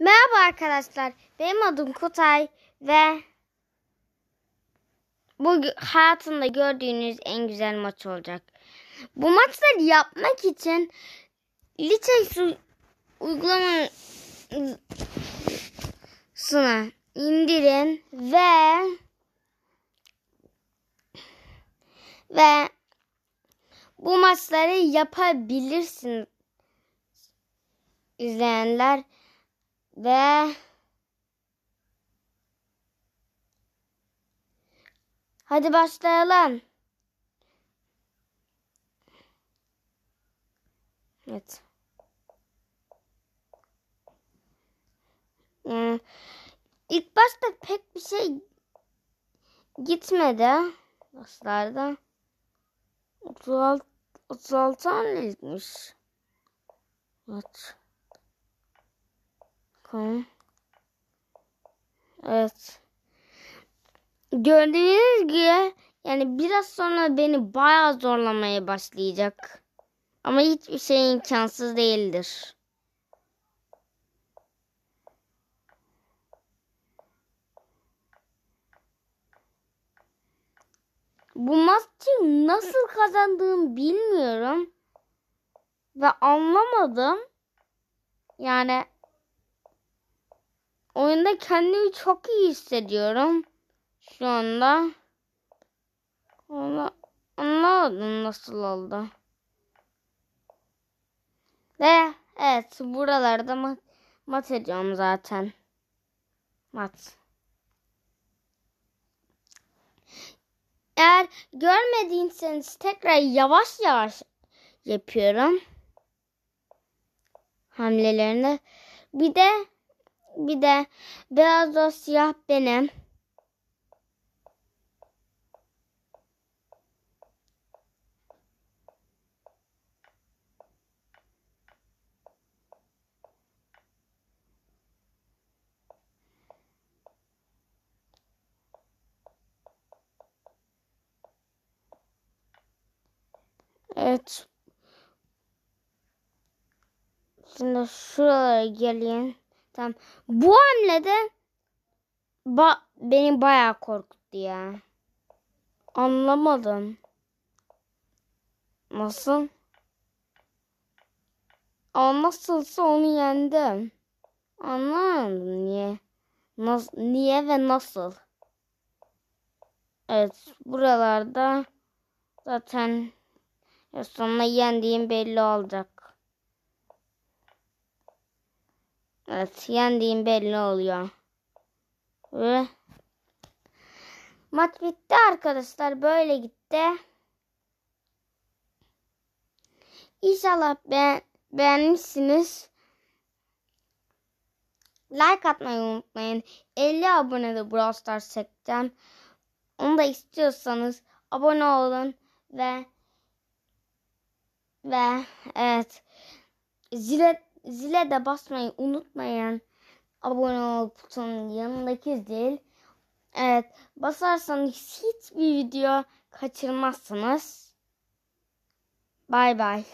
Merhaba arkadaşlar. Benim adım Kutay ve bu hayatında gördüğünüz en güzel maç olacak. Bu maçları yapmak için Lichess uygulamasına indirin ve ve bu maçları yapabilirsiniz izleyenler ve hadi başlayalım. Evet. Yani ee, ilk başta pek bir şey gitmedi başlarda. 36 36 annelikmiş. Evet. Koy. Evet. Gördüğünüz gibi yani biraz sonra beni bayağı zorlamaya başlayacak. Ama hiçbir şey imkansız değildir. Bu maçı nasıl kazandığımı bilmiyorum. Ve anlamadım. Yani Oyunda kendimi çok iyi hissediyorum. Şu anda. Onu anlamadım nasıl oldu. Ve evet buralarda mat, mat ediyorum zaten. Mat. Eğer görmediyseniz tekrar yavaş yavaş yapıyorum. Hamlelerini. Bir de bir de beyaz da siyah benim. Evet. Şimdi şuraya gelin. Tamam. Bu hamlede ba beni bayağı korkuttu ya. Anlamadım. Nasıl? Ama nasılsa onu yendim. Anlamadım niye. Nas niye ve nasıl? Evet buralarda zaten sonuna yendiğim belli olacak. Evet yendiğim belli oluyor. Ve maç bitti arkadaşlar. Böyle gitti. İnşallah beğen beğenmişsiniz. Like atmayı unutmayın. 50 abone de Brawl Stars çekeceğim. Onu da istiyorsanız abone olun ve ve evet zilet Zile de basmayı unutmayın. Abone ol butonun yanındaki zil. Evet basarsanız hiçbir video kaçırmazsınız. Bay bay.